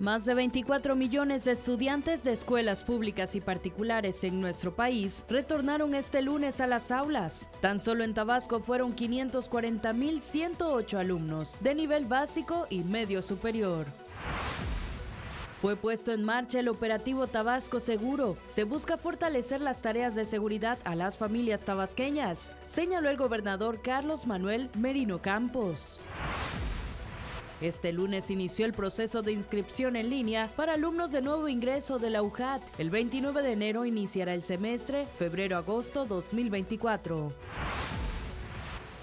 Más de 24 millones de estudiantes de escuelas públicas y particulares en nuestro país retornaron este lunes a las aulas. Tan solo en Tabasco fueron 540.108 alumnos de nivel básico y medio superior. Fue puesto en marcha el operativo Tabasco Seguro. Se busca fortalecer las tareas de seguridad a las familias tabasqueñas, señaló el gobernador Carlos Manuel Merino Campos. Este lunes inició el proceso de inscripción en línea para alumnos de nuevo ingreso de la UJAT. El 29 de enero iniciará el semestre, febrero-agosto 2024.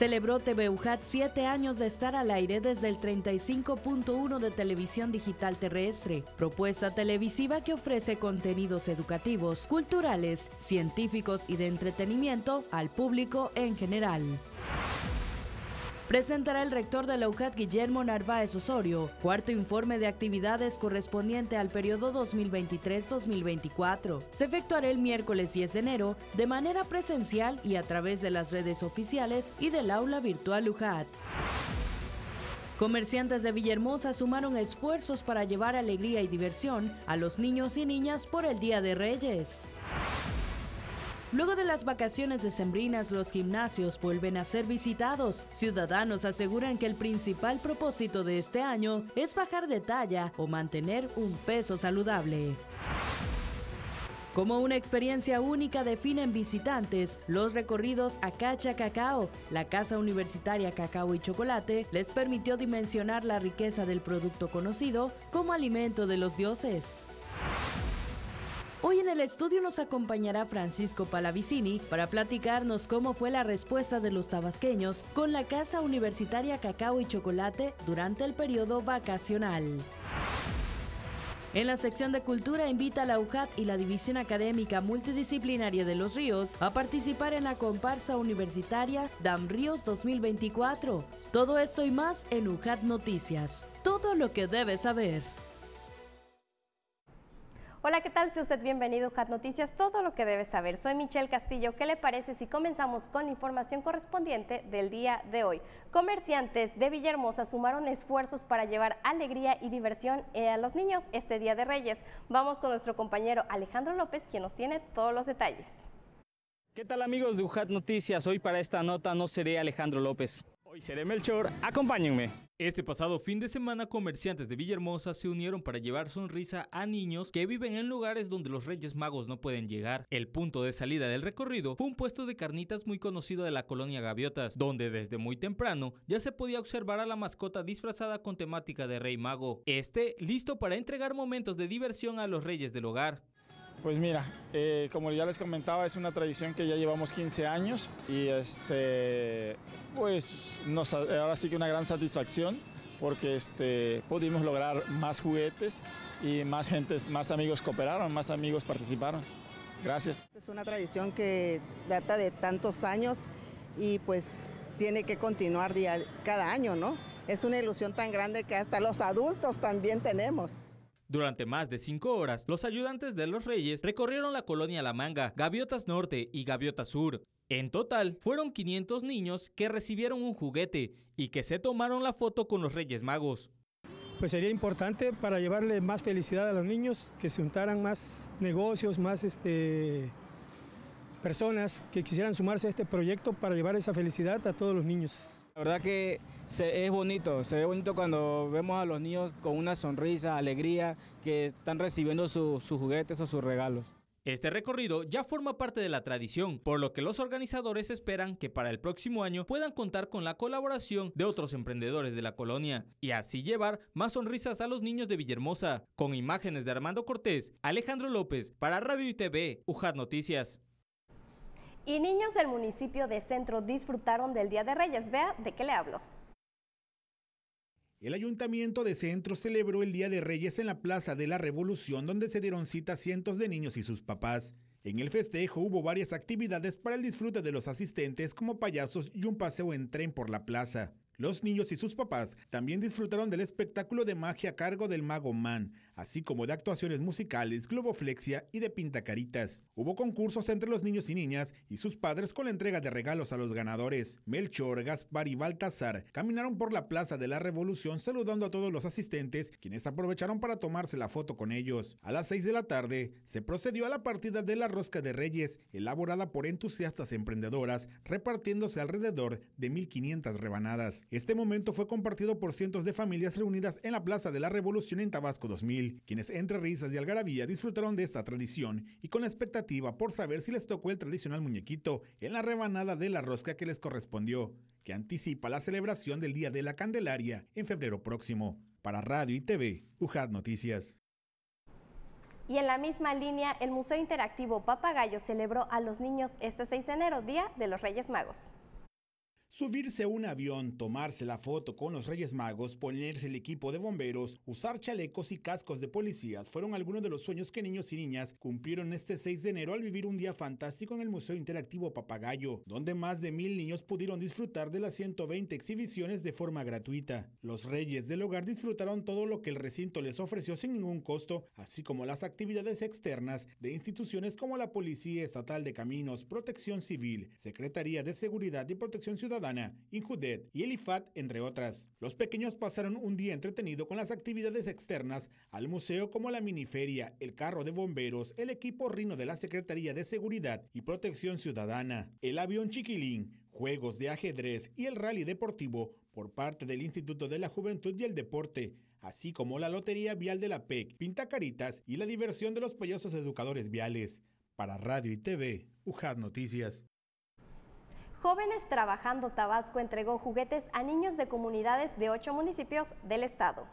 Celebró TVUJAT siete años de estar al aire desde el 35.1 de televisión digital terrestre, propuesta televisiva que ofrece contenidos educativos, culturales, científicos y de entretenimiento al público en general presentará el rector de la UJAT, Guillermo Narváez Osorio, cuarto informe de actividades correspondiente al periodo 2023-2024. Se efectuará el miércoles 10 de enero de manera presencial y a través de las redes oficiales y del aula virtual UCAT. Comerciantes de Villahermosa sumaron esfuerzos para llevar alegría y diversión a los niños y niñas por el Día de Reyes. Luego de las vacaciones decembrinas, los gimnasios vuelven a ser visitados. Ciudadanos aseguran que el principal propósito de este año es bajar de talla o mantener un peso saludable. Como una experiencia única definen visitantes los recorridos a Cacha Cacao. La Casa Universitaria Cacao y Chocolate les permitió dimensionar la riqueza del producto conocido como alimento de los dioses. Hoy en el estudio nos acompañará Francisco Palavicini para platicarnos cómo fue la respuesta de los tabasqueños con la Casa Universitaria Cacao y Chocolate durante el periodo vacacional. En la sección de cultura invita a la UJAT y la División Académica Multidisciplinaria de Los Ríos a participar en la comparsa universitaria DAM Ríos 2024. Todo esto y más en UJAT Noticias. Todo lo que debes saber. Hola, ¿qué tal? Sea usted bienvenido a Noticias, todo lo que debe saber. Soy Michelle Castillo. ¿Qué le parece si comenzamos con la información correspondiente del día de hoy? Comerciantes de Villahermosa sumaron esfuerzos para llevar alegría y diversión eh, a los niños este Día de Reyes. Vamos con nuestro compañero Alejandro López, quien nos tiene todos los detalles. ¿Qué tal amigos de UJAT Noticias? Hoy para esta nota no seré Alejandro López. Hoy seré Melchor, acompáñenme. Este pasado fin de semana, comerciantes de Villahermosa se unieron para llevar sonrisa a niños que viven en lugares donde los Reyes Magos no pueden llegar. El punto de salida del recorrido fue un puesto de carnitas muy conocido de la colonia Gaviotas, donde desde muy temprano ya se podía observar a la mascota disfrazada con temática de Rey Mago. Este listo para entregar momentos de diversión a los Reyes del Hogar. Pues mira, eh, como ya les comentaba, es una tradición que ya llevamos 15 años y este, pues ahora sí que una gran satisfacción porque este, pudimos lograr más juguetes y más gente, más amigos cooperaron, más amigos participaron. Gracias. Es una tradición que data de tantos años y pues tiene que continuar día, cada año, ¿no? Es una ilusión tan grande que hasta los adultos también tenemos. Durante más de cinco horas, los ayudantes de los reyes recorrieron la colonia La Manga, Gaviotas Norte y Gaviotas Sur. En total, fueron 500 niños que recibieron un juguete y que se tomaron la foto con los Reyes Magos. Pues sería importante para llevarle más felicidad a los niños, que se juntaran más negocios, más este, personas que quisieran sumarse a este proyecto para llevar esa felicidad a todos los niños. La verdad que se, es bonito, se ve bonito cuando vemos a los niños con una sonrisa, alegría, que están recibiendo sus juguetes o sus regalos. Este recorrido ya forma parte de la tradición, por lo que los organizadores esperan que para el próximo año puedan contar con la colaboración de otros emprendedores de la colonia y así llevar más sonrisas a los niños de Villahermosa. Con imágenes de Armando Cortés, Alejandro López, para Radio y TV, UJAD Noticias. Y niños del municipio de Centro disfrutaron del Día de Reyes. Vea de qué le hablo. El Ayuntamiento de Centro celebró el Día de Reyes en la Plaza de la Revolución, donde se dieron cita cientos de niños y sus papás. En el festejo hubo varias actividades para el disfrute de los asistentes, como payasos y un paseo en tren por la plaza. Los niños y sus papás también disfrutaron del espectáculo de magia a cargo del mago Man, así como de actuaciones musicales, globoflexia y de pintacaritas. Hubo concursos entre los niños y niñas y sus padres con la entrega de regalos a los ganadores. Melchor, Gaspar y Baltasar caminaron por la Plaza de la Revolución saludando a todos los asistentes, quienes aprovecharon para tomarse la foto con ellos. A las 6 de la tarde se procedió a la partida de la Rosca de Reyes, elaborada por entusiastas emprendedoras, repartiéndose alrededor de 1.500 rebanadas. Este momento fue compartido por cientos de familias reunidas en la Plaza de la Revolución en Tabasco 2000 quienes entre risas y algarabía disfrutaron de esta tradición y con la expectativa por saber si les tocó el tradicional muñequito en la rebanada de la rosca que les correspondió, que anticipa la celebración del Día de la Candelaria en febrero próximo. Para Radio y TV, UJAD Noticias. Y en la misma línea, el Museo Interactivo Papagayo celebró a los niños este 6 de enero, Día de los Reyes Magos. Subirse a un avión, tomarse la foto con los Reyes Magos, ponerse el equipo de bomberos, usar chalecos y cascos de policías fueron algunos de los sueños que niños y niñas cumplieron este 6 de enero al vivir un día fantástico en el Museo Interactivo Papagayo, donde más de mil niños pudieron disfrutar de las 120 exhibiciones de forma gratuita. Los Reyes del Hogar disfrutaron todo lo que el recinto les ofreció sin ningún costo, así como las actividades externas de instituciones como la Policía Estatal de Caminos, Protección Civil, Secretaría de Seguridad y Protección Ciudadana, Injudet y Elifat, entre otras. Los pequeños pasaron un día entretenido con las actividades externas al museo como la miniferia, el carro de bomberos, el equipo rino de la Secretaría de Seguridad y Protección Ciudadana, el avión chiquilín, juegos de ajedrez y el rally deportivo por parte del Instituto de la Juventud y el Deporte, así como la Lotería Vial de la PEC, Pintacaritas y la diversión de los payosos educadores viales. Para Radio y TV, UJAD Noticias. Jóvenes Trabajando Tabasco entregó juguetes a niños de comunidades de ocho municipios del estado.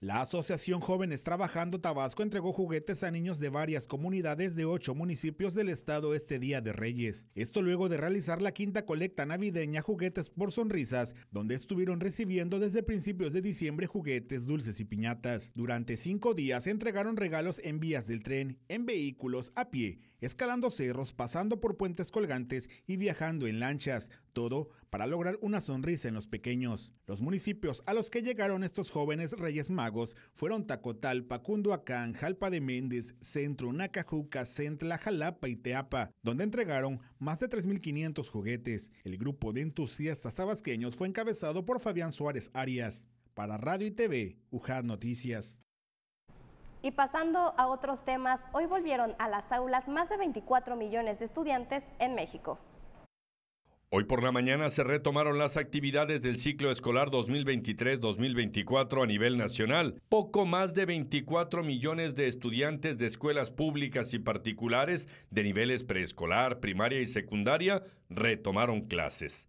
La Asociación Jóvenes Trabajando Tabasco entregó juguetes a niños de varias comunidades de ocho municipios del estado este Día de Reyes. Esto luego de realizar la quinta colecta navideña Juguetes por Sonrisas, donde estuvieron recibiendo desde principios de diciembre juguetes, dulces y piñatas. Durante cinco días entregaron regalos en vías del tren, en vehículos, a pie escalando cerros, pasando por puentes colgantes y viajando en lanchas, todo para lograr una sonrisa en los pequeños. Los municipios a los que llegaron estos jóvenes Reyes Magos fueron Tacotal, Pacundoacán, Jalpa de Méndez, Centro, Nacajuca, Centla, Jalapa y Teapa, donde entregaron más de 3.500 juguetes. El grupo de entusiastas tabasqueños fue encabezado por Fabián Suárez Arias. Para Radio y TV, UJAD Noticias. Y pasando a otros temas, hoy volvieron a las aulas más de 24 millones de estudiantes en México. Hoy por la mañana se retomaron las actividades del ciclo escolar 2023-2024 a nivel nacional. Poco más de 24 millones de estudiantes de escuelas públicas y particulares de niveles preescolar, primaria y secundaria retomaron clases.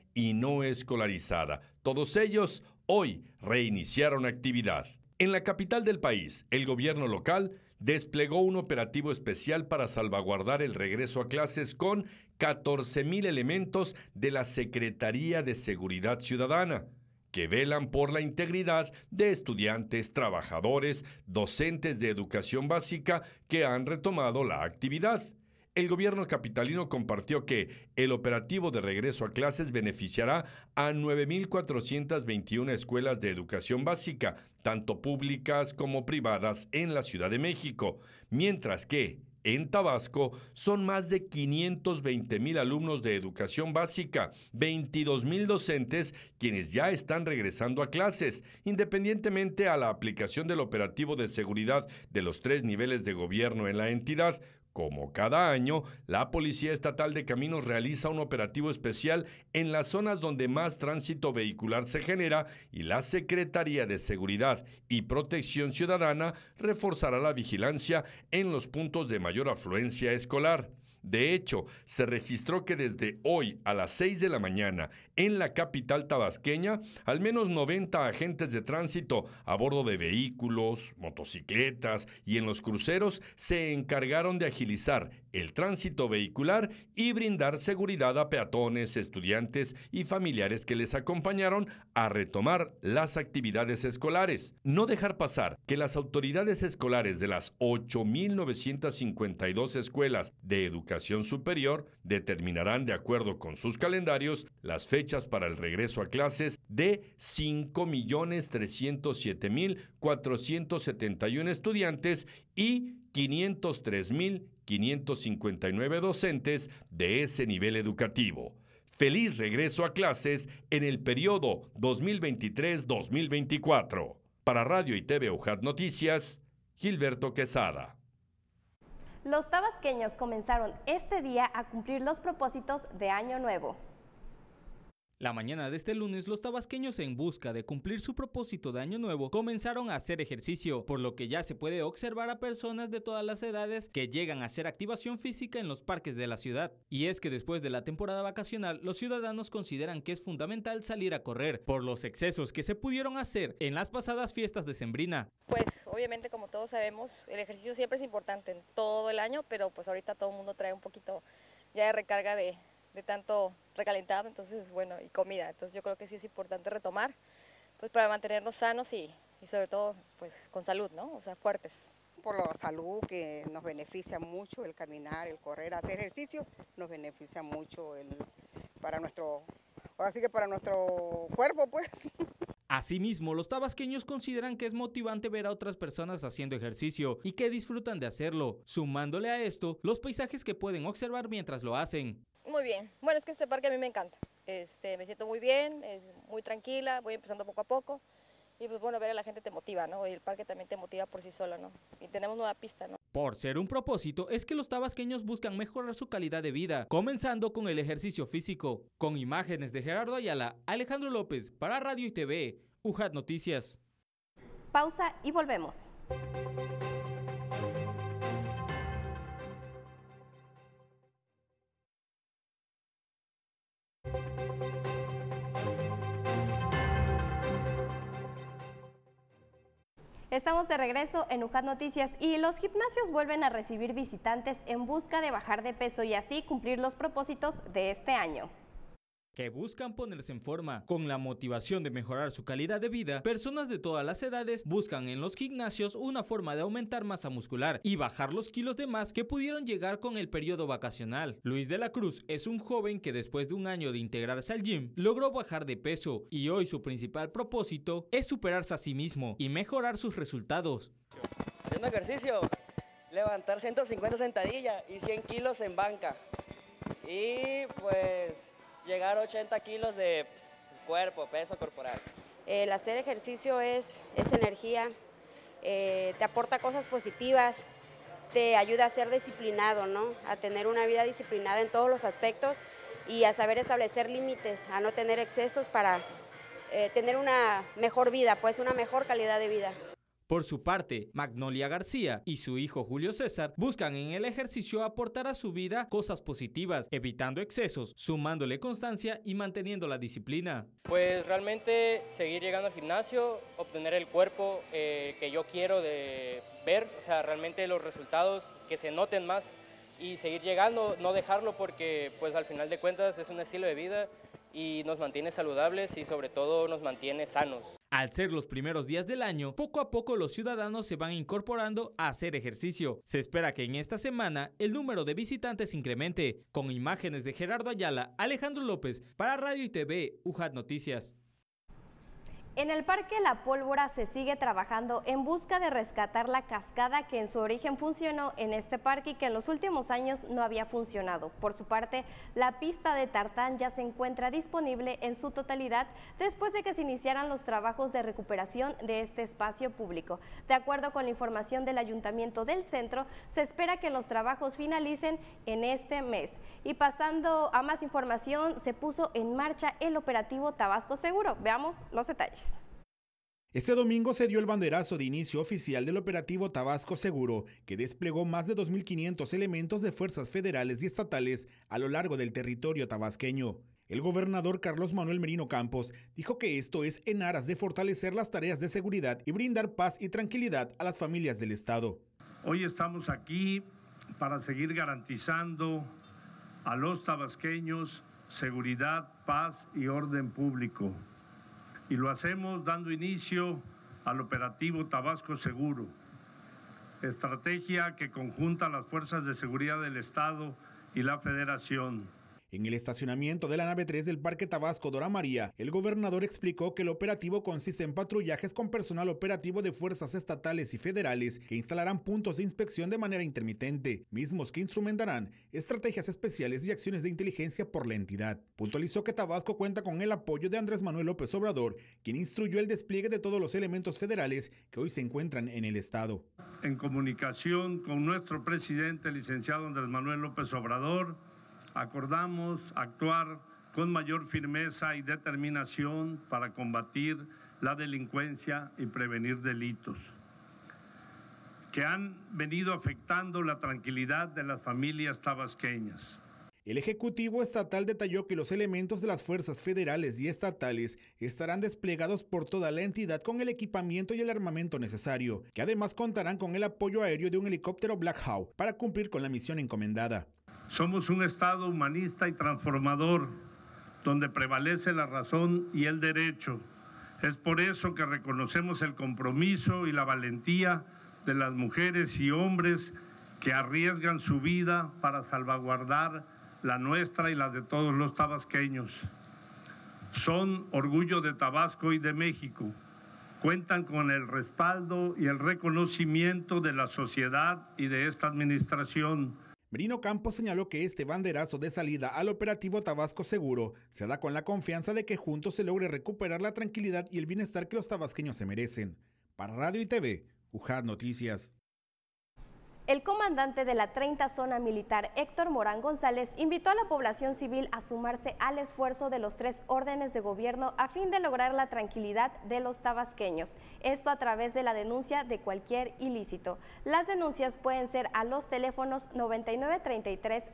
y no escolarizada. Todos ellos hoy reiniciaron actividad. En la capital del país, el gobierno local desplegó un operativo especial para salvaguardar el regreso a clases con 14.000 elementos de la Secretaría de Seguridad Ciudadana, que velan por la integridad de estudiantes, trabajadores, docentes de educación básica que han retomado la actividad. El gobierno capitalino compartió que el operativo de regreso a clases beneficiará a 9.421 escuelas de educación básica, tanto públicas como privadas, en la Ciudad de México, mientras que en Tabasco son más de 520 mil alumnos de educación básica, 22,000 docentes quienes ya están regresando a clases, independientemente a la aplicación del operativo de seguridad de los tres niveles de gobierno en la entidad, como cada año, la Policía Estatal de Caminos realiza un operativo especial en las zonas donde más tránsito vehicular se genera y la Secretaría de Seguridad y Protección Ciudadana reforzará la vigilancia en los puntos de mayor afluencia escolar. De hecho, se registró que desde hoy a las 6 de la mañana en la capital tabasqueña, al menos 90 agentes de tránsito a bordo de vehículos, motocicletas y en los cruceros se encargaron de agilizar el tránsito vehicular y brindar seguridad a peatones, estudiantes y familiares que les acompañaron a retomar las actividades escolares. No dejar pasar que las autoridades escolares de las 8.952 escuelas de educación Superior determinarán de acuerdo con sus calendarios las fechas para el regreso a clases de 5.307.471 estudiantes y 503.559 docentes de ese nivel educativo. Feliz regreso a clases en el periodo 2023-2024. Para Radio y TV UJAT Noticias, Gilberto Quesada. Los tabasqueños comenzaron este día a cumplir los propósitos de Año Nuevo. La mañana de este lunes, los tabasqueños en busca de cumplir su propósito de año nuevo comenzaron a hacer ejercicio, por lo que ya se puede observar a personas de todas las edades que llegan a hacer activación física en los parques de la ciudad. Y es que después de la temporada vacacional, los ciudadanos consideran que es fundamental salir a correr por los excesos que se pudieron hacer en las pasadas fiestas de Sembrina. Pues obviamente como todos sabemos, el ejercicio siempre es importante en todo el año, pero pues ahorita todo el mundo trae un poquito ya de recarga de, de tanto recalentado, entonces bueno, y comida. Entonces yo creo que sí es importante retomar, pues para mantenernos sanos y, sobre todo pues con salud, ¿no? O sea, fuertes. Por la salud que nos beneficia mucho el caminar, el correr, hacer ejercicio, nos beneficia mucho para nuestro, ahora sí que para nuestro cuerpo pues. Asimismo, los tabasqueños consideran que es motivante ver a otras personas haciendo ejercicio y que disfrutan de hacerlo, sumándole a esto los paisajes que pueden observar mientras lo hacen. Muy bien. Bueno, es que este parque a mí me encanta. Este, me siento muy bien, es muy tranquila, voy empezando poco a poco. Y pues bueno, ver a la gente te motiva, ¿no? Y el parque también te motiva por sí solo, ¿no? Y tenemos nueva pista, ¿no? Por ser un propósito es que los tabasqueños buscan mejorar su calidad de vida, comenzando con el ejercicio físico. Con imágenes de Gerardo Ayala, Alejandro López, para Radio y TV, UJAT Noticias. Pausa y volvemos. Estamos de regreso en UJAT Noticias y los gimnasios vuelven a recibir visitantes en busca de bajar de peso y así cumplir los propósitos de este año que buscan ponerse en forma. Con la motivación de mejorar su calidad de vida, personas de todas las edades buscan en los gimnasios una forma de aumentar masa muscular y bajar los kilos de más que pudieron llegar con el periodo vacacional. Luis de la Cruz es un joven que después de un año de integrarse al gym, logró bajar de peso y hoy su principal propósito es superarse a sí mismo y mejorar sus resultados. Haciendo ejercicio, levantar 150 sentadillas y 100 kilos en banca. Y pues llegar a 80 kilos de cuerpo, peso corporal. El hacer ejercicio es, es energía, eh, te aporta cosas positivas, te ayuda a ser disciplinado, ¿no? a tener una vida disciplinada en todos los aspectos y a saber establecer límites, a no tener excesos para eh, tener una mejor vida, pues una mejor calidad de vida. Por su parte, Magnolia García y su hijo Julio César buscan en el ejercicio aportar a su vida cosas positivas, evitando excesos, sumándole constancia y manteniendo la disciplina. Pues realmente seguir llegando al gimnasio, obtener el cuerpo eh, que yo quiero de ver, o sea, realmente los resultados que se noten más y seguir llegando, no dejarlo porque pues al final de cuentas es un estilo de vida y nos mantiene saludables y sobre todo nos mantiene sanos. Al ser los primeros días del año, poco a poco los ciudadanos se van incorporando a hacer ejercicio. Se espera que en esta semana el número de visitantes incremente. Con imágenes de Gerardo Ayala, Alejandro López, para Radio y TV, UJAT Noticias. En el Parque La Pólvora se sigue trabajando en busca de rescatar la cascada que en su origen funcionó en este parque y que en los últimos años no había funcionado. Por su parte, la pista de tartán ya se encuentra disponible en su totalidad después de que se iniciaran los trabajos de recuperación de este espacio público. De acuerdo con la información del Ayuntamiento del Centro, se espera que los trabajos finalicen en este mes. Y pasando a más información, se puso en marcha el operativo Tabasco Seguro. Veamos los detalles. Este domingo se dio el banderazo de inicio oficial del operativo Tabasco Seguro, que desplegó más de 2.500 elementos de fuerzas federales y estatales a lo largo del territorio tabasqueño. El gobernador Carlos Manuel Merino Campos dijo que esto es en aras de fortalecer las tareas de seguridad y brindar paz y tranquilidad a las familias del Estado. Hoy estamos aquí para seguir garantizando a los tabasqueños seguridad, paz y orden público y lo hacemos dando inicio al operativo Tabasco Seguro, estrategia que conjunta las fuerzas de seguridad del Estado y la Federación en el estacionamiento de la nave 3 del Parque Tabasco Dora María, el gobernador explicó que el operativo consiste en patrullajes con personal operativo de fuerzas estatales y federales que instalarán puntos de inspección de manera intermitente, mismos que instrumentarán estrategias especiales y acciones de inteligencia por la entidad. Puntualizó que Tabasco cuenta con el apoyo de Andrés Manuel López Obrador, quien instruyó el despliegue de todos los elementos federales que hoy se encuentran en el Estado. En comunicación con nuestro presidente, licenciado Andrés Manuel López Obrador, acordamos actuar con mayor firmeza y determinación para combatir la delincuencia y prevenir delitos que han venido afectando la tranquilidad de las familias tabasqueñas. El Ejecutivo Estatal detalló que los elementos de las fuerzas federales y estatales estarán desplegados por toda la entidad con el equipamiento y el armamento necesario, que además contarán con el apoyo aéreo de un helicóptero Black Hawk para cumplir con la misión encomendada. Somos un Estado humanista y transformador, donde prevalece la razón y el derecho. Es por eso que reconocemos el compromiso y la valentía de las mujeres y hombres que arriesgan su vida para salvaguardar la nuestra y la de todos los tabasqueños. Son orgullo de Tabasco y de México. Cuentan con el respaldo y el reconocimiento de la sociedad y de esta administración Merino Campos señaló que este banderazo de salida al operativo Tabasco Seguro se da con la confianza de que juntos se logre recuperar la tranquilidad y el bienestar que los tabasqueños se merecen. Para Radio y TV, UJAD Noticias. El comandante de la 30 Zona Militar, Héctor Morán González, invitó a la población civil a sumarse al esfuerzo de los tres órdenes de gobierno a fin de lograr la tranquilidad de los tabasqueños, esto a través de la denuncia de cualquier ilícito. Las denuncias pueden ser a los teléfonos 9933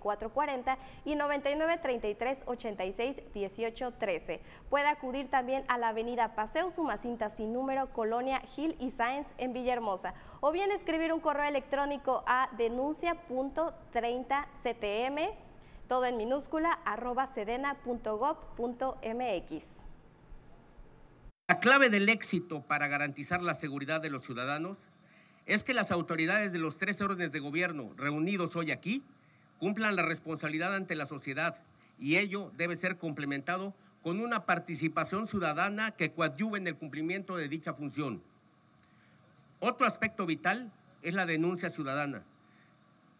40 y 9933-861813. Puede acudir también a la avenida Paseo Sumacinta sin número, Colonia Gil y Science en Villahermosa o bien escribir un correo electrónico a denuncia.30ctm, todo en minúscula, arroba sedena.gov.mx. La clave del éxito para garantizar la seguridad de los ciudadanos es que las autoridades de los tres órdenes de gobierno reunidos hoy aquí cumplan la responsabilidad ante la sociedad y ello debe ser complementado con una participación ciudadana que coadyuve en el cumplimiento de dicha función. Otro aspecto vital es la denuncia ciudadana.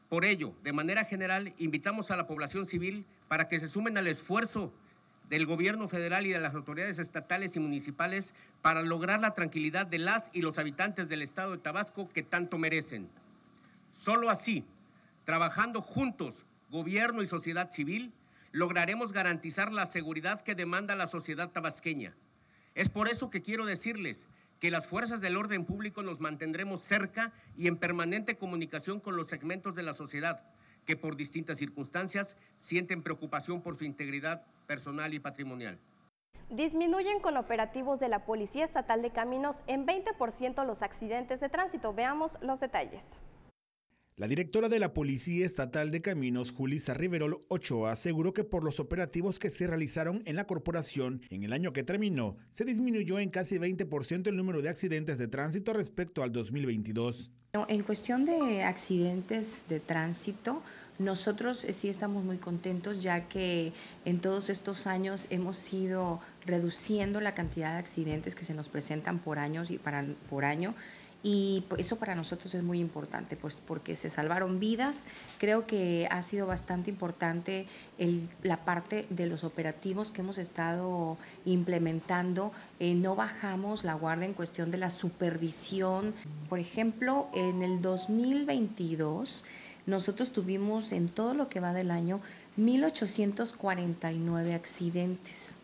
Por ello, de manera general, invitamos a la población civil para que se sumen al esfuerzo del gobierno federal y de las autoridades estatales y municipales para lograr la tranquilidad de las y los habitantes del estado de Tabasco que tanto merecen. Solo así, trabajando juntos, gobierno y sociedad civil, lograremos garantizar la seguridad que demanda la sociedad tabasqueña. Es por eso que quiero decirles que las fuerzas del orden público nos mantendremos cerca y en permanente comunicación con los segmentos de la sociedad que por distintas circunstancias sienten preocupación por su integridad personal y patrimonial. Disminuyen con operativos de la Policía Estatal de Caminos en 20% los accidentes de tránsito. Veamos los detalles. La directora de la Policía Estatal de Caminos, Julisa Riverol Ochoa, aseguró que por los operativos que se realizaron en la corporación en el año que terminó, se disminuyó en casi 20% el número de accidentes de tránsito respecto al 2022. En cuestión de accidentes de tránsito, nosotros eh, sí estamos muy contentos ya que en todos estos años hemos ido reduciendo la cantidad de accidentes que se nos presentan por años y para, por año y eso para nosotros es muy importante, pues porque se salvaron vidas. Creo que ha sido bastante importante la parte de los operativos que hemos estado implementando. Eh, no bajamos la guardia en cuestión de la supervisión. Por ejemplo, en el 2022 nosotros tuvimos en todo lo que va del año 1.849 accidentes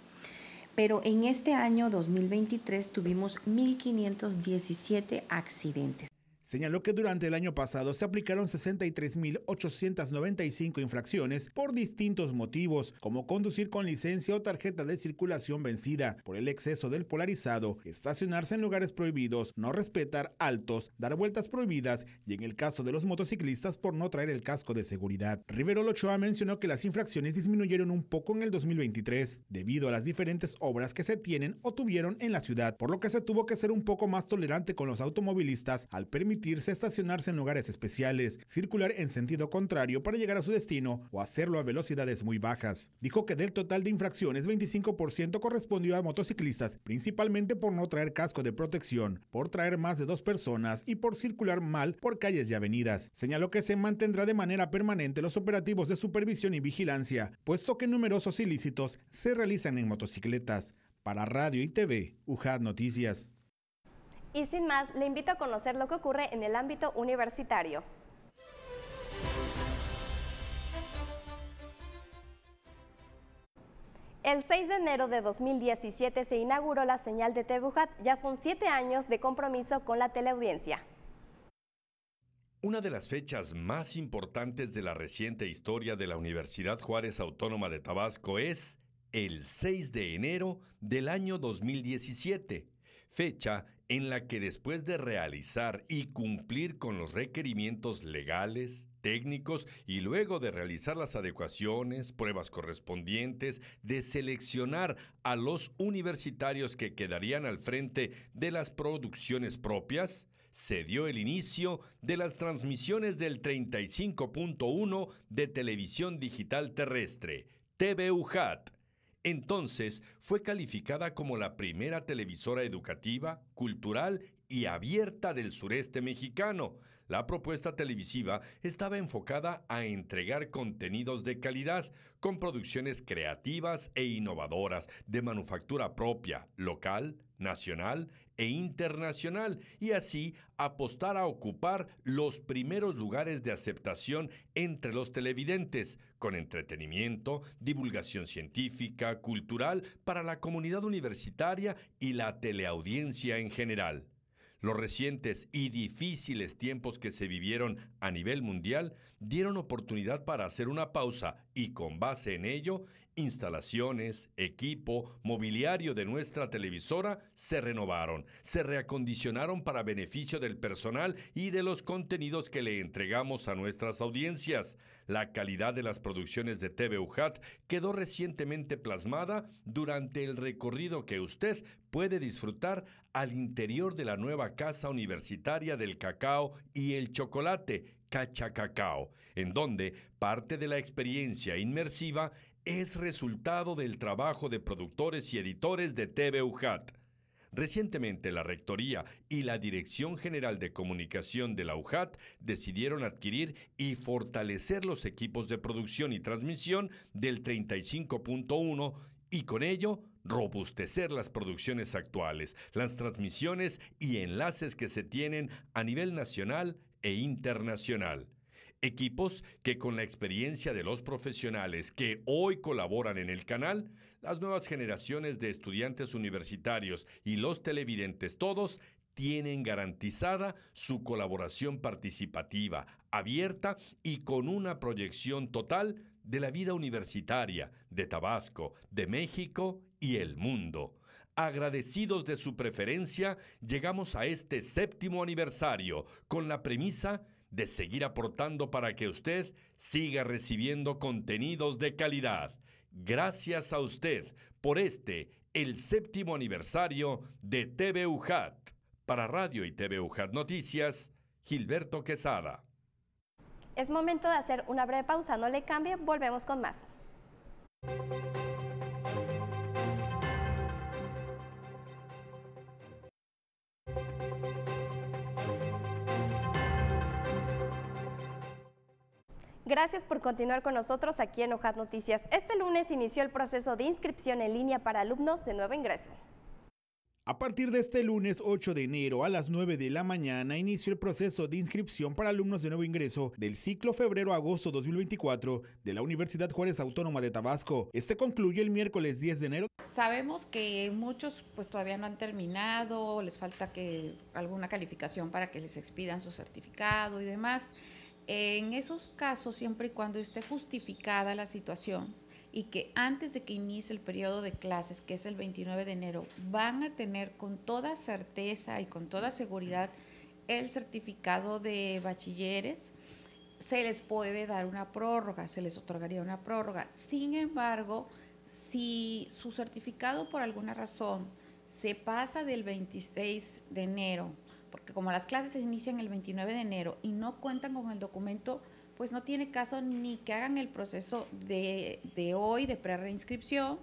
pero en este año 2023 tuvimos 1.517 accidentes. Señaló que durante el año pasado se aplicaron 63.895 infracciones por distintos motivos, como conducir con licencia o tarjeta de circulación vencida, por el exceso del polarizado, estacionarse en lugares prohibidos, no respetar altos, dar vueltas prohibidas y en el caso de los motociclistas por no traer el casco de seguridad. Rivero Lochoa mencionó que las infracciones disminuyeron un poco en el 2023 debido a las diferentes obras que se tienen o tuvieron en la ciudad, por lo que se tuvo que ser un poco más tolerante con los automovilistas al permitir permitirse estacionarse en lugares especiales, circular en sentido contrario para llegar a su destino o hacerlo a velocidades muy bajas. Dijo que del total de infracciones, 25% correspondió a motociclistas, principalmente por no traer casco de protección, por traer más de dos personas y por circular mal por calles y avenidas. Señaló que se mantendrá de manera permanente los operativos de supervisión y vigilancia, puesto que numerosos ilícitos se realizan en motocicletas. Para Radio y TV, UJAD Noticias. Y sin más, le invito a conocer lo que ocurre en el ámbito universitario. El 6 de enero de 2017 se inauguró la señal de Tebujat. Ya son siete años de compromiso con la teleaudiencia. Una de las fechas más importantes de la reciente historia de la Universidad Juárez Autónoma de Tabasco es el 6 de enero del año 2017, fecha en la que después de realizar y cumplir con los requerimientos legales, técnicos y luego de realizar las adecuaciones, pruebas correspondientes, de seleccionar a los universitarios que quedarían al frente de las producciones propias, se dio el inicio de las transmisiones del 35.1 de Televisión Digital Terrestre, TVUHAT. Entonces fue calificada como la primera televisora educativa, cultural y abierta del sureste mexicano. La propuesta televisiva estaba enfocada a entregar contenidos de calidad, con producciones creativas e innovadoras, de manufactura propia, local, nacional e internacional y así apostar a ocupar los primeros lugares de aceptación entre los televidentes, con entretenimiento, divulgación científica, cultural para la comunidad universitaria y la teleaudiencia en general. Los recientes y difíciles tiempos que se vivieron a nivel mundial dieron oportunidad para hacer una pausa y con base en ello Instalaciones, equipo, mobiliario de nuestra televisora se renovaron, se reacondicionaron para beneficio del personal y de los contenidos que le entregamos a nuestras audiencias. La calidad de las producciones de TV UJAT quedó recientemente plasmada durante el recorrido que usted puede disfrutar al interior de la nueva Casa Universitaria del Cacao y el Chocolate, Cacha Cacao, en donde parte de la experiencia inmersiva es resultado del trabajo de productores y editores de TV UJAT. Recientemente la Rectoría y la Dirección General de Comunicación de la UJAT decidieron adquirir y fortalecer los equipos de producción y transmisión del 35.1 y con ello robustecer las producciones actuales, las transmisiones y enlaces que se tienen a nivel nacional e internacional. Equipos que con la experiencia de los profesionales que hoy colaboran en el canal, las nuevas generaciones de estudiantes universitarios y los televidentes todos tienen garantizada su colaboración participativa, abierta y con una proyección total de la vida universitaria de Tabasco, de México y el mundo. Agradecidos de su preferencia, llegamos a este séptimo aniversario con la premisa de seguir aportando para que usted siga recibiendo contenidos de calidad. Gracias a usted por este, el séptimo aniversario de TV Para Radio y TV Noticias, Gilberto Quesada. Es momento de hacer una breve pausa, no le cambie, volvemos con más. Gracias por continuar con nosotros aquí en OJAT Noticias. Este lunes inició el proceso de inscripción en línea para alumnos de nuevo ingreso. A partir de este lunes 8 de enero a las 9 de la mañana inició el proceso de inscripción para alumnos de nuevo ingreso del ciclo febrero-agosto 2024 de la Universidad Juárez Autónoma de Tabasco. Este concluye el miércoles 10 de enero. Sabemos que muchos pues todavía no han terminado, les falta que alguna calificación para que les expidan su certificado y demás. En esos casos, siempre y cuando esté justificada la situación y que antes de que inicie el periodo de clases, que es el 29 de enero, van a tener con toda certeza y con toda seguridad el certificado de bachilleres, se les puede dar una prórroga, se les otorgaría una prórroga. Sin embargo, si su certificado por alguna razón se pasa del 26 de enero porque como las clases se inician el 29 de enero y no cuentan con el documento, pues no tiene caso ni que hagan el proceso de, hoy de pre-reinscripción,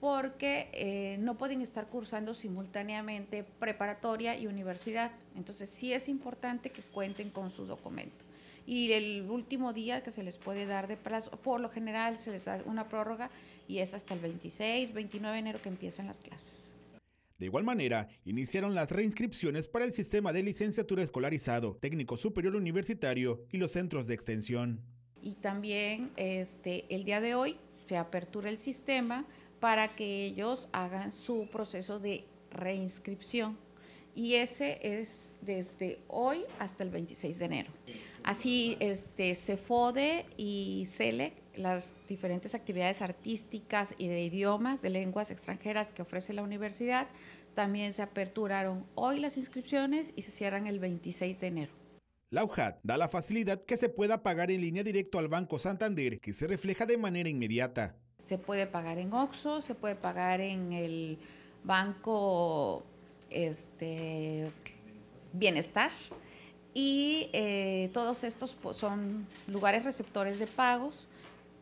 porque eh, no pueden estar cursando simultáneamente preparatoria y universidad. Entonces sí es importante que cuenten con su documento. Y el último día que se les puede dar de plazo, por lo general se les da una prórroga y es hasta el 26, 29 de enero que empiezan las clases. De igual manera, iniciaron las reinscripciones para el sistema de licenciatura escolarizado, técnico superior universitario y los centros de extensión. Y también este, el día de hoy se apertura el sistema para que ellos hagan su proceso de reinscripción y ese es desde hoy hasta el 26 de enero. Así este, FODE y CELEC las diferentes actividades artísticas y de idiomas, de lenguas extranjeras que ofrece la universidad. También se aperturaron hoy las inscripciones y se cierran el 26 de enero. La UJAT da la facilidad que se pueda pagar en línea directo al Banco Santander, que se refleja de manera inmediata. Se puede pagar en OXO, se puede pagar en el Banco este, Bienestar. Y eh, todos estos pues, son lugares receptores de pagos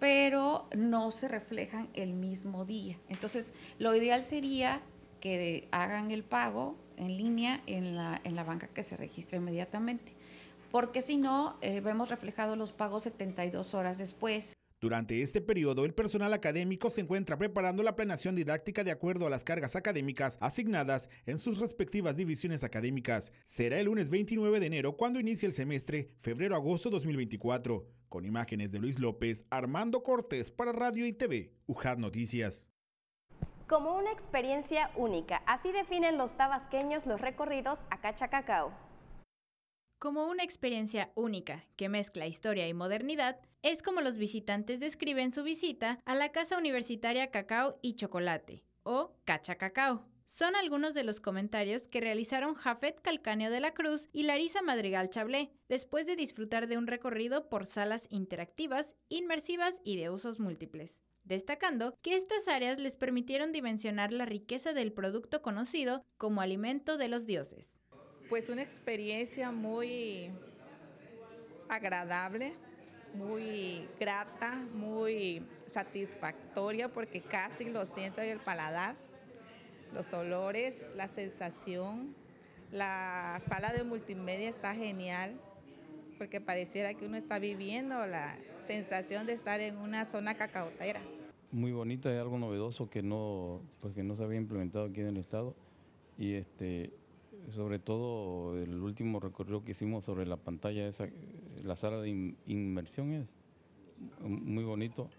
pero no se reflejan el mismo día. Entonces, lo ideal sería que hagan el pago en línea en la, banca que se registre inmediatamente, porque si no, eh, vemos reflejados los pagos 72 horas después. Durante este periodo, el personal académico se encuentra preparando la planeación didáctica de acuerdo a las cargas académicas asignadas en sus respectivas divisiones académicas. Será el lunes 29 de enero cuando inicie el semestre, febrero-agosto 2024. Con imágenes de Luis López, Armando Cortés para Radio y TV, UJAD Noticias. Como una experiencia única, así definen los tabasqueños los recorridos a Cacao. Como una experiencia única que mezcla historia y modernidad, es como los visitantes describen su visita a la Casa Universitaria Cacao y Chocolate, o Cacao. Son algunos de los comentarios que realizaron Jafet Calcáneo de la Cruz y Larisa Madrigal Chablé, después de disfrutar de un recorrido por salas interactivas, inmersivas y de usos múltiples destacando que estas áreas les permitieron dimensionar la riqueza del producto conocido como alimento de los dioses. Pues una experiencia muy agradable, muy grata, muy satisfactoria porque casi lo siento en el paladar los olores, la sensación. La sala de multimedia está genial porque pareciera que uno está viviendo la sensación de estar en una zona cacaotera. Muy bonita, y algo novedoso que no, pues que no se había implementado aquí en el estado y este, sobre todo el último recorrido que hicimos sobre la pantalla, esa, la sala de inmersión es muy bonito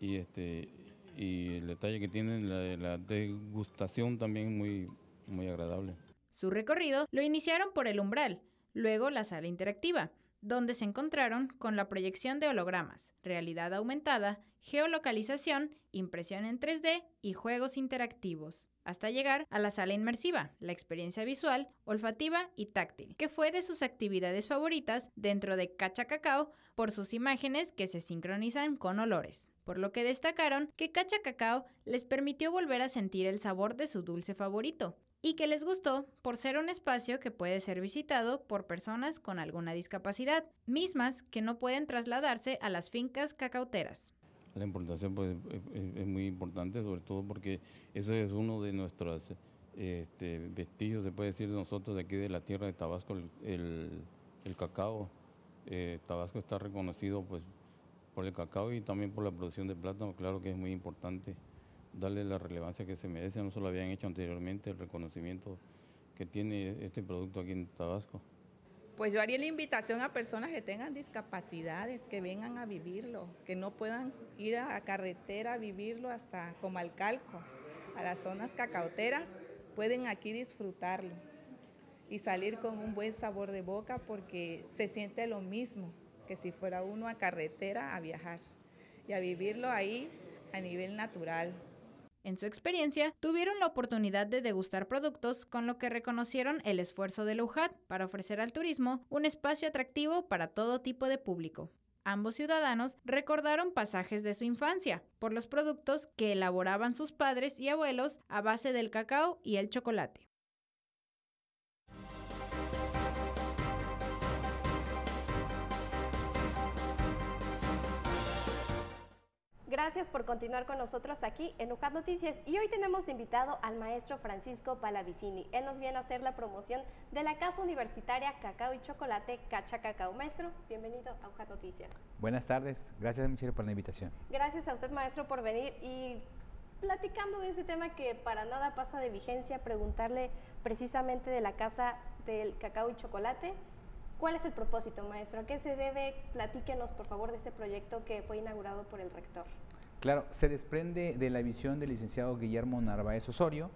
y este y el detalle que tienen, la, degustación también muy, muy agradable. Su recorrido lo iniciaron por el umbral, luego la sala interactiva, donde se encontraron con la proyección de hologramas, realidad aumentada, geolocalización, impresión en 3D y juegos interactivos, hasta llegar a la sala inmersiva, la experiencia visual, olfativa y táctil, que fue de sus actividades favoritas dentro de Cacha Cacao por sus imágenes que se sincronizan con olores por lo que destacaron que Cacha Cacao les permitió volver a sentir el sabor de su dulce favorito y que les gustó por ser un espacio que puede ser visitado por personas con alguna discapacidad, mismas que no pueden trasladarse a las fincas cacauteras. La importación pues, es, muy importante, sobre todo porque eso es uno de nuestros este, vestigios, se puede decir, nosotros de aquí de la tierra de Tabasco, el, cacao. Eh, Tabasco está reconocido pues, por el cacao y también por la producción de plátano. Claro que es muy importante darle la relevancia que se merece. No solo habían hecho anteriormente, el reconocimiento que tiene este producto aquí en Tabasco. Pues yo haría la invitación a personas que tengan discapacidades, que vengan a vivirlo, que no puedan ir a carretera a vivirlo hasta Comalcalco, a las zonas cacauteras, pueden aquí disfrutarlo y salir con un buen sabor de boca porque se siente lo mismo que si fuera uno a carretera a viajar y a vivirlo ahí a nivel natural. En su experiencia, tuvieron la oportunidad de degustar productos con lo que reconocieron el esfuerzo de Lujat para ofrecer al turismo un espacio atractivo para todo tipo de público. Ambos ciudadanos recordaron pasajes de su infancia por los productos que elaboraban sus padres y abuelos a base del cacao y el chocolate. Gracias por continuar con nosotros aquí en UCAT Noticias y hoy tenemos invitado al maestro Francisco Palavicini. Él nos viene a hacer la promoción de la Casa Universitaria Cacao y Chocolate Cacha Cacao. Maestro, bienvenido a UCAT Noticias. Buenas tardes, gracias Michelle por la invitación. Gracias a usted maestro por venir y platicando de ese tema que para nada pasa de vigencia, preguntarle precisamente de la Casa del Cacao y Chocolate. ¿Cuál es el propósito, maestro? ¿A qué se debe? Platíquenos, por favor, de este proyecto que fue inaugurado por el rector. Claro, se desprende de la visión del licenciado Guillermo Narváez Osorio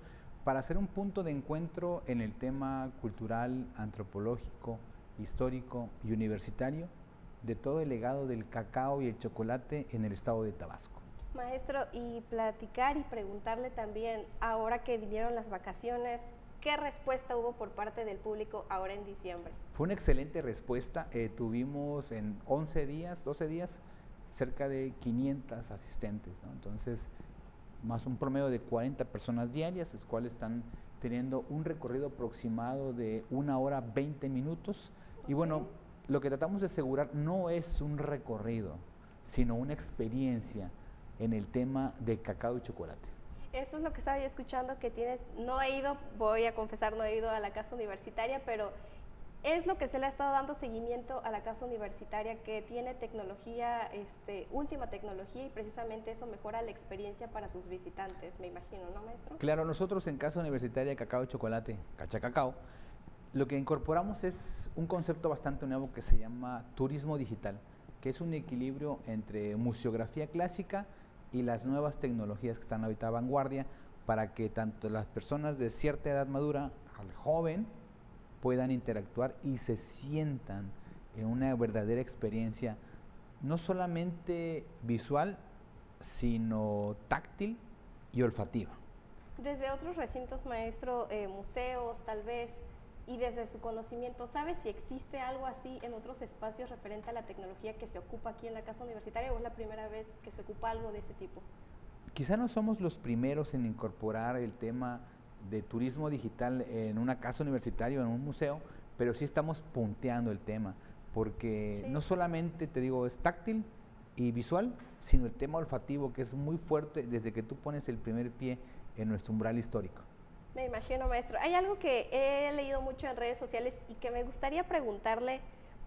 para hacer un punto de encuentro en el tema cultural, antropológico, histórico y universitario de todo el legado del cacao y el chocolate en el estado de Tabasco. Maestro, y platicar y preguntarle también, ahora que vinieron las vacaciones, ¿qué respuesta hubo por parte del público ahora en diciembre? Fue una excelente respuesta. Eh, tuvimos en 11 días, 12 días, cerca de 500 asistentes, Entonces, más un promedio de 40 personas diarias, las cuales están teniendo un recorrido aproximado de una hora 20 minutos. Y bueno, lo que tratamos de asegurar no es un recorrido, sino una experiencia en el tema de cacao y chocolate. Eso es lo que estaba escuchando que tienes, no he ido, voy a confesar, no he ido a la casa universitaria, pero es lo que se le ha estado dando seguimiento a la casa universitaria que tiene tecnología, este, última tecnología y precisamente eso mejora la experiencia para sus visitantes, me imagino, ¿no, maestro? Claro, nosotros en Casa Universitaria Cacao y Chocolate, Cacha Cacao, lo que incorporamos es un concepto bastante nuevo que se llama turismo digital, que es un equilibrio entre museografía clásica y las nuevas tecnologías que están ahorita a vanguardia para que tanto las personas de cierta edad madura al joven puedan interactuar y se sientan en una verdadera experiencia, no solamente visual, sino táctil y olfativa. Desde otros recintos, maestro, eh, museos tal vez, y desde su conocimiento, ¿sabe si existe algo así en otros espacios referente a la tecnología que se ocupa aquí en la Casa Universitaria o es la primera vez que se ocupa algo de ese tipo? Quizá no somos los primeros en incorporar el tema de turismo digital en una casa universitaria o en un museo, pero sí estamos punteando el tema, porque no solamente, te digo, es táctil y visual, sino el tema olfativo, que es muy fuerte desde que tú pones el primer pie en nuestro umbral histórico. Me imagino, maestro. Hay algo que he leído mucho en redes sociales y que me gustaría preguntarle,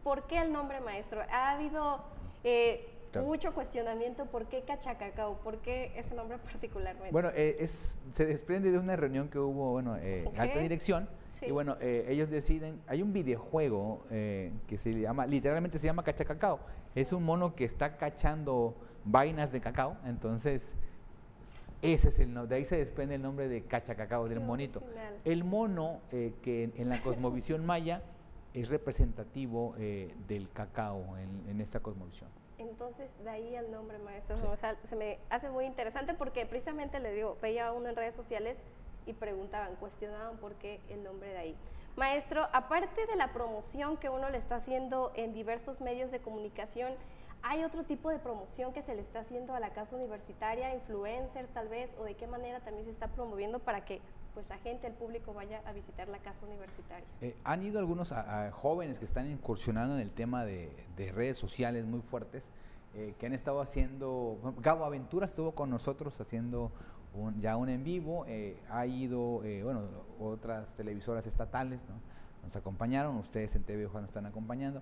¿por qué el nombre maestro? ¿Ha habido... Eh, mucho cuestionamiento, ¿por qué Cachacacao? ¿Por qué ese nombre particularmente? Bueno, eh, se desprende de una reunión que hubo, bueno, eh, alta dirección, y bueno, eh, ellos deciden, hay un videojuego que se llama, literalmente se llama Cachacacao, es un mono que está cachando vainas de cacao, entonces... Ese es el nombre, de ahí se desprende el nombre de Cachacacao, del monito. El mono que en, la cosmovisión maya es representativo del cacao en esta cosmovisión. Entonces, de ahí el nombre maestro, se me hace muy interesante porque precisamente le digo, veía uno en redes sociales y preguntaban, cuestionaban por qué el nombre de ahí. Maestro, aparte de la promoción que uno le está haciendo en diversos medios de comunicación, ¿hay otro tipo de promoción que se le está haciendo a la casa universitaria, influencers tal vez, o de qué manera también se está promoviendo para que pues la gente, el público vaya a visitar la casa universitaria. Eh, han ido algunos jóvenes que están incursionando en el tema de, redes sociales muy fuertes, eh, que han estado haciendo, Gabo Aventura estuvo con nosotros haciendo un, ya un en vivo, eh, ha ido, bueno, otras televisoras estatales, nos acompañaron, ustedes en TV Juan nos están acompañando,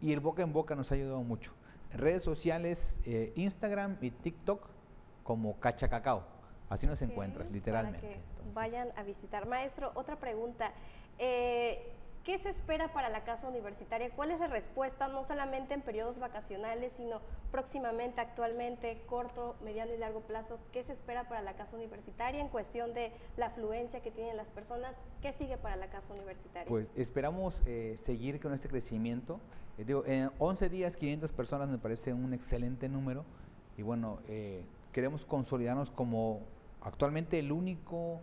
y el boca en boca nos ha ayudado mucho. Redes sociales, Instagram y TikTok como Cachacacao. Así nos encuentras, literalmente vayan a visitar. Maestro, otra pregunta. Eh, ¿Qué se espera para la casa universitaria? ¿Cuál es la respuesta, no solamente en periodos vacacionales, sino próximamente, actualmente, corto, mediano y largo plazo? ¿Qué se espera para la casa universitaria en cuestión de la afluencia que tienen las personas? ¿Qué sigue para la casa universitaria? Pues esperamos eh, seguir con este crecimiento. Eh, en 11 días, 500 personas me parece un excelente número y bueno, queremos consolidarnos como Actualmente el único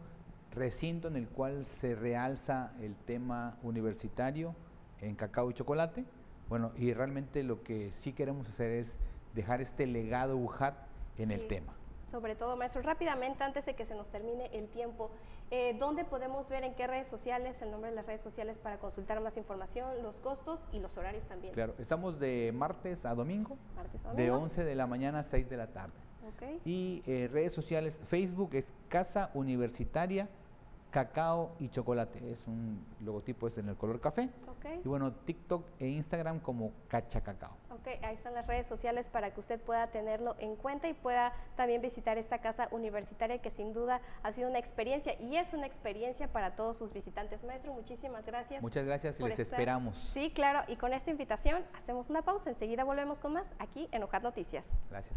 recinto en el cual se realza el tema universitario en cacao y chocolate. Bueno, y realmente lo que sí queremos hacer es dejar este legado UJAT en el tema. Sobre todo, maestro, rápidamente, antes de que se nos termine el tiempo, eh, ¿dónde podemos ver en qué redes sociales, el nombre de las redes sociales para consultar más información, los costos y los horarios también? Claro, estamos de martes a domingo, martes a domingo. de 11 de la mañana a 6 de la tarde. Y eh, redes sociales, Facebook es Casa Universitaria Cacao y Chocolate. Es un logotipo, es en el color café. Y bueno, TikTok e Instagram como Cacha Cacao. Ok, ahí están las redes sociales para que usted pueda tenerlo en cuenta y pueda también visitar esta casa universitaria que sin duda ha sido una experiencia y es una experiencia para todos sus visitantes. Maestro, muchísimas gracias. Muchas gracias y les esperamos. Sí, claro, y con esta invitación hacemos una pausa. Enseguida volvemos con más aquí en Ojar Noticias. Gracias.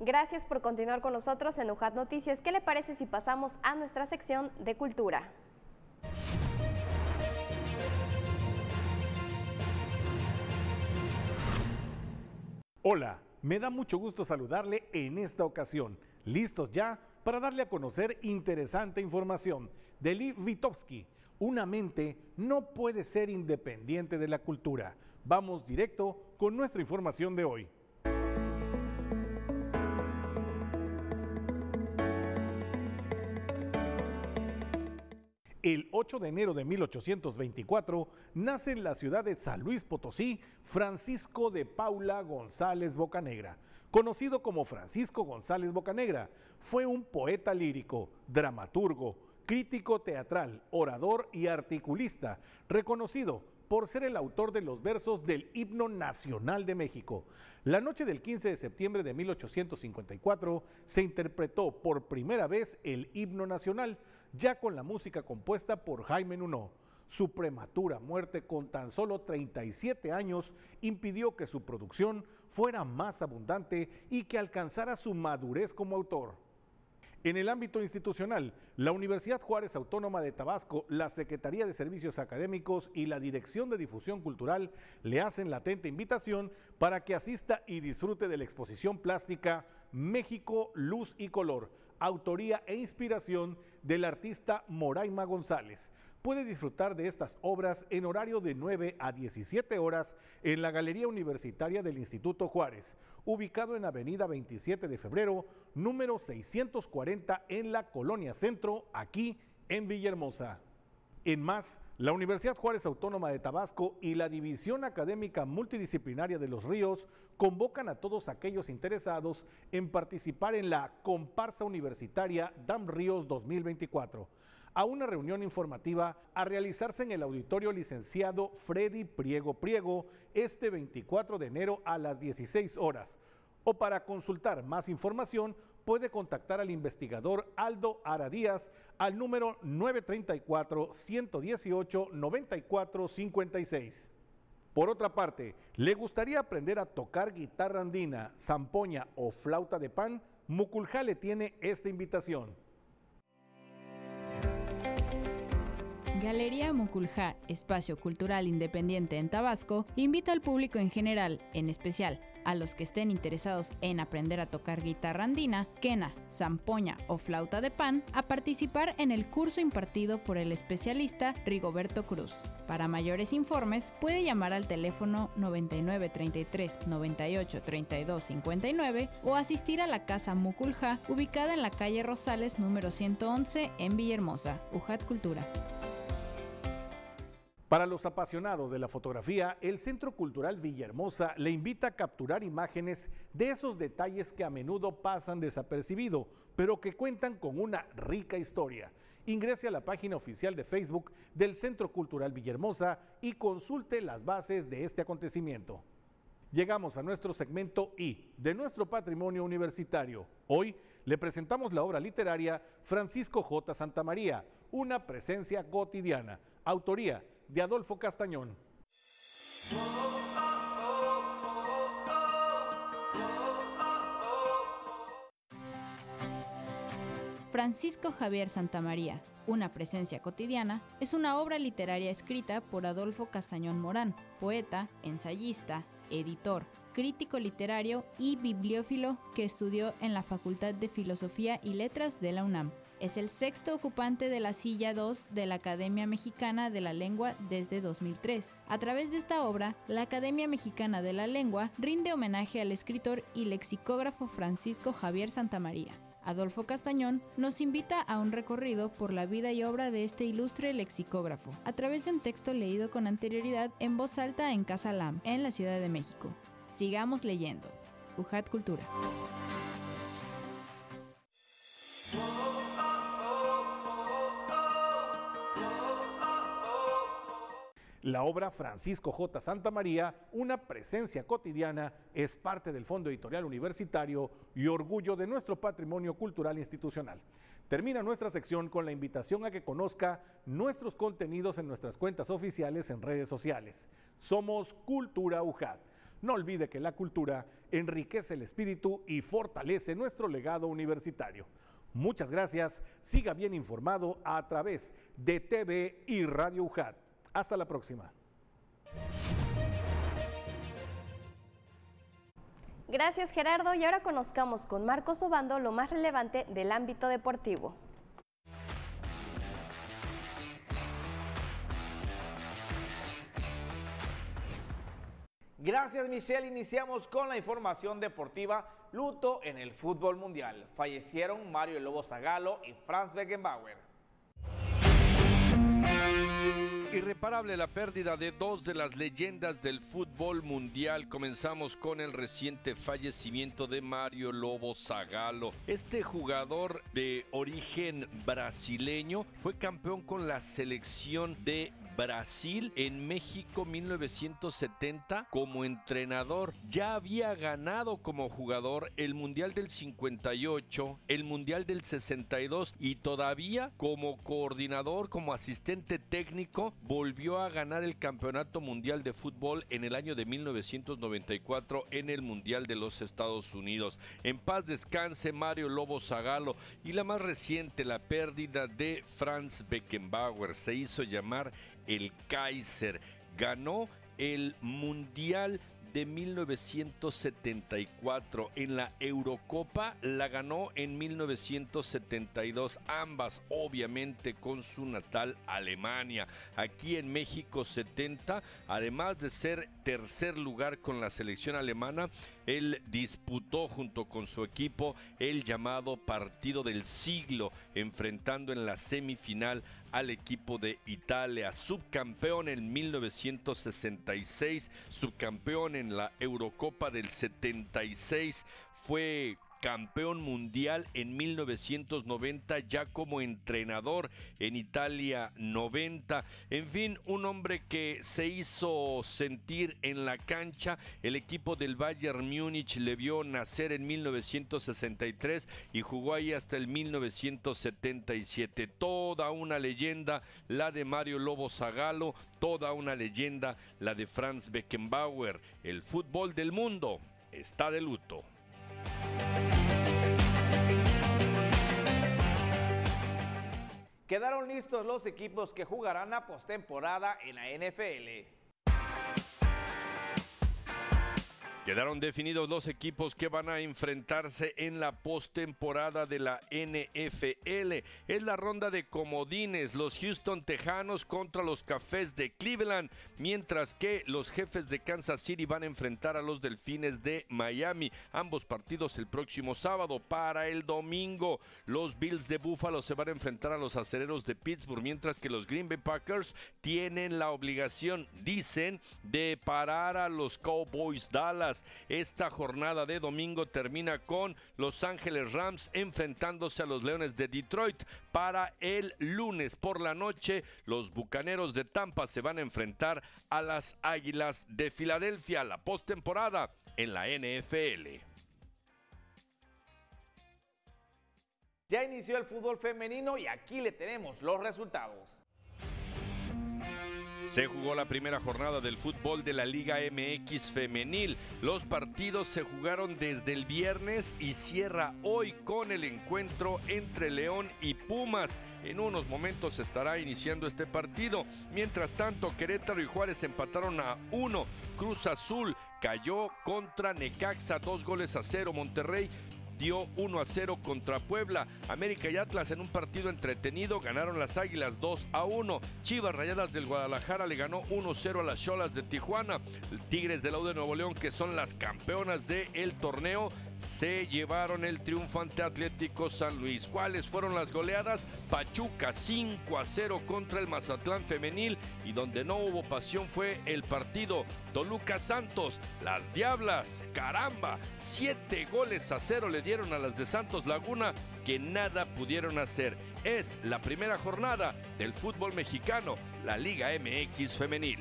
Gracias por continuar con nosotros en UJAT Noticias. ¿Qué le parece si pasamos a nuestra sección de cultura? Hola, me da mucho gusto saludarle en esta ocasión. ¿Listos ya para darle a conocer interesante información de Lee Vitovsky. Una mente no puede ser independiente de la cultura. Vamos directo con nuestra información de hoy. el 8 de enero de 1824 nace en la ciudad de San Luis Potosí Francisco de Paula González Bocanegra. Conocido como Francisco González Bocanegra, fue un poeta lírico, dramaturgo, crítico teatral, orador y articulista, reconocido por ser el autor de los versos del himno nacional de México. La noche del 15 de septiembre de 1854 se interpretó por primera vez el himno nacional, ya con la música compuesta por Jaime Nuno. Su prematura muerte con tan solo 37 años impidió que su producción fuera más abundante y que alcanzara su madurez como autor. En el ámbito institucional, la Universidad Juárez Autónoma de Tabasco, la Secretaría de Servicios Académicos y la Dirección de Difusión Cultural le hacen latente invitación para que asista y disfrute de la exposición plástica México, Luz y Color, autoría e inspiración del artista Moraima González. Puede disfrutar de estas obras en horario de 9 a 17 horas en la Galería Universitaria del Instituto Juárez, ubicado en Avenida 27 de Febrero, número 640 en la Colonia Centro, aquí en Villahermosa. En más, la Universidad Juárez Autónoma de Tabasco y la División Académica Multidisciplinaria de Los Ríos convocan a todos aquellos interesados en participar en la comparsa universitaria DAM Ríos 2024 a una reunión informativa a realizarse en el auditorio licenciado Freddy Priego Priego este 24 de enero a las 16 horas o para consultar más información puede contactar al investigador Aldo Aradías al número 934-118-9456. Por otra parte, ¿le gustaría aprender a tocar guitarra andina, zampoña o flauta de pan? Muculjá le tiene esta invitación. Galería Muculjá, espacio cultural independiente en Tabasco, invita al público en general, en especial a los que estén interesados en aprender a tocar guitarra andina, quena, zampoña o flauta de pan, a participar en el curso impartido por el especialista Rigoberto Cruz. Para mayores informes, puede llamar al teléfono 9933 98 32 59 o asistir a la Casa Mukulja, ubicada en la calle Rosales número 111 en Villahermosa, UJAT Cultura. Para los apasionados de la fotografía, el Centro Cultural Villahermosa le invita a capturar imágenes de esos detalles que a menudo pasan desapercibido, pero que cuentan con una rica historia. Ingrese a la página oficial de Facebook del Centro Cultural Villahermosa y consulte las bases de este acontecimiento. Llegamos a nuestro segmento I de nuestro patrimonio universitario. Hoy le presentamos la obra literaria Francisco J. Santamaría, una presencia cotidiana, autoría de Adolfo Castañón. Francisco Javier Santamaría, Una presencia cotidiana, es una obra literaria escrita por Adolfo Castañón Morán, poeta, ensayista, editor, crítico literario y bibliófilo que estudió en la Facultad de Filosofía y Letras de la UNAM. Es el sexto ocupante de la silla 2 de la Academia Mexicana de la Lengua desde 2003. A través de esta obra, la Academia Mexicana de la Lengua rinde homenaje al escritor y lexicógrafo Francisco Javier Santamaría. Adolfo Castañón, nos invita a un recorrido por la vida y obra de este ilustre lexicógrafo, a través de un texto leído con anterioridad en voz alta en Casa Lam, en la Ciudad de México. Sigamos leyendo. UJAT Cultura. La obra Francisco J. Santa María, una presencia cotidiana, es parte del Fondo Editorial Universitario y orgullo de nuestro patrimonio cultural institucional. Termina nuestra sección con la invitación a que conozca nuestros contenidos en nuestras cuentas oficiales en redes sociales. Somos Cultura UJAT. No olvide que la cultura enriquece el espíritu y fortalece nuestro legado universitario. Muchas gracias. Siga bien informado a través de TV y Radio UJAT. Hasta la próxima. Gracias Gerardo y ahora conozcamos con Marcos Obando lo más relevante del ámbito deportivo. Gracias Michelle, iniciamos con la información deportiva. Luto en el fútbol mundial. Fallecieron Mario Lobo Zagalo y Franz Beckenbauer. Irreparable la pérdida de dos de las leyendas del fútbol mundial. Comenzamos con el reciente fallecimiento de Mario Lobo Zagalo. Este jugador de origen brasileño fue campeón con la selección de Brasil en México 1970 como entrenador. Ya había ganado como jugador el Mundial del 58, el Mundial del 62 y todavía como coordinador, como asistente técnico, volvió a ganar el Campeonato Mundial de Fútbol en el año de 1994 en el Mundial de los Estados Unidos. En paz descanse Mario Lobo Zagalo y la más reciente, la pérdida de Franz Beckenbauer. Se hizo llamar el Kaiser. Ganó el Mundial de 1974. En la Eurocopa la ganó en 1972, ambas obviamente con su natal Alemania. Aquí en México 70, además de ser tercer lugar con la selección alemana, él disputó junto con su equipo el llamado partido del siglo, enfrentando en la semifinal al equipo de Italia, subcampeón en 1966, subcampeón en la Eurocopa del 76, fue campeón mundial en 1990 ya como entrenador en Italia 90. En fin, un hombre que se hizo sentir en la cancha. El equipo del Bayern Múnich le vio nacer en 1963 y jugó ahí hasta el 1977. Toda una leyenda, la de Mario Lobo Zagalo, toda una leyenda, la de Franz Beckenbauer. El fútbol del mundo está de luto. Quedaron listos los equipos que jugarán la postemporada en la NFL. Quedaron definidos los equipos que van a enfrentarse en la postemporada de la NFL. Es la ronda de comodines, los Houston Tejanos contra los Cafés de Cleveland, mientras que los jefes de Kansas City van a enfrentar a los Delfines de Miami. Ambos partidos el próximo sábado. Para el domingo, los Bills de Buffalo se van a enfrentar a los Acereros de Pittsburgh, mientras que los Green Bay Packers tienen la obligación, dicen, de parar a los Cowboys Dallas. Esta jornada de domingo termina con Los Ángeles Rams enfrentándose a los Leones de Detroit. Para el lunes por la noche, los Bucaneros de Tampa se van a enfrentar a las Águilas de Filadelfia, la postemporada en la NFL. Ya inició el fútbol femenino y aquí le tenemos los resultados. Se jugó la primera jornada del fútbol de la Liga MX femenil. Los partidos se jugaron desde el viernes y cierra hoy con el encuentro entre León y Pumas. En unos momentos estará iniciando este partido. Mientras tanto, Querétaro y Juárez empataron a uno. Cruz Azul cayó contra Necaxa, dos goles a cero. Monterrey dio 1 a 0 contra Puebla. América y Atlas en un partido entretenido ganaron las Águilas 2 a 1. Chivas Rayadas del Guadalajara le ganó 1 a 0 a las Cholas de Tijuana. Tigres de la U de Nuevo León, que son las campeonas del torneo, se llevaron el triunfo ante Atlético San Luis. ¿Cuáles fueron las goleadas? Pachuca 5 a 0 contra el Mazatlán femenil y donde no hubo pasión fue el partido Toluca Santos. Las Diablas, caramba, 7 goles a 0 le dieron a las de Santos Laguna que nada pudieron hacer. Es la primera jornada del fútbol mexicano, la Liga MX femenil.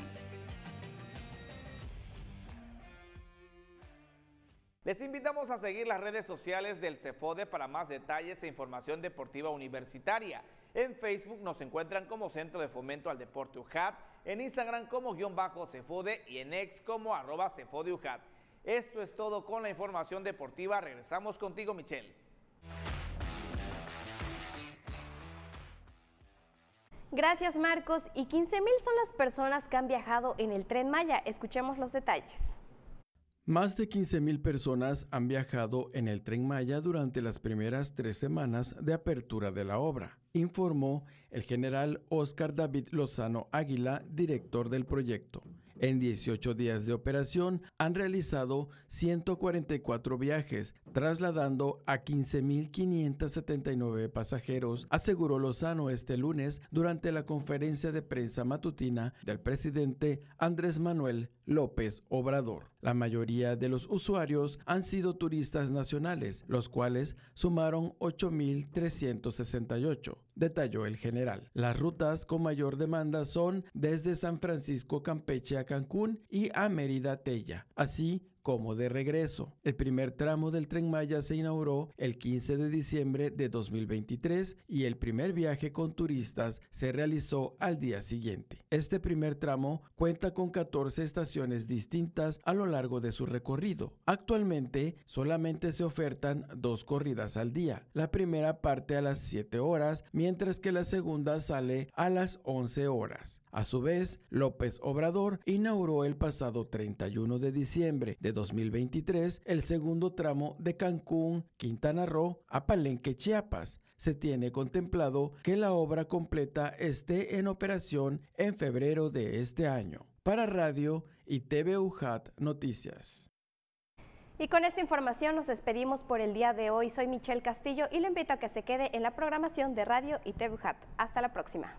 Les invitamos a seguir las redes sociales del CEFODE para más detalles e información deportiva universitaria. En Facebook nos encuentran como Centro de Fomento al Deporte UJAT, en Instagram como guión bajo CEFODE y en ex como arroba CEFODE UJAT. Esto es todo con la información deportiva. Regresamos contigo, Michelle. Gracias Marcos y 15.000 son las personas que han viajado en el tren Maya. Escuchemos los detalles. Más de 15.000 personas han viajado en el tren Maya durante las primeras tres semanas de apertura de la obra, informó el general Oscar David Lozano Águila, director del proyecto. En 18 días de operación han realizado 144 viajes, trasladando a 15.579 pasajeros, aseguró Lozano este lunes durante la conferencia de prensa matutina del presidente Andrés Manuel López Obrador. La mayoría de los usuarios han sido turistas nacionales, los cuales sumaron 8.368, detalló el general. Las rutas con mayor demanda son desde San Francisco Campeche a Cancún y a Mérida Tella, así como de regreso. El primer tramo del tren Maya se inauguró el 15 de diciembre de 2023 y el primer viaje con turistas se realizó al día siguiente. Este primer tramo cuenta con 14 estaciones distintas a lo largo de su recorrido. Actualmente solamente se ofertan dos corridas al día, la primera parte a las 7 horas, mientras que la segunda sale a las 11 horas. A su vez, López Obrador inauguró el pasado 31 de diciembre de 2023 el segundo tramo de Cancún, Quintana Roo a Palenque, Chiapas. Se tiene contemplado que la obra completa esté en operación en febrero de este año. Para Radio y TV Noticias. Y con esta información nos despedimos por el día de hoy. Soy Michelle Castillo y le invito a que se quede en la programación de Radio y TV Hasta la próxima.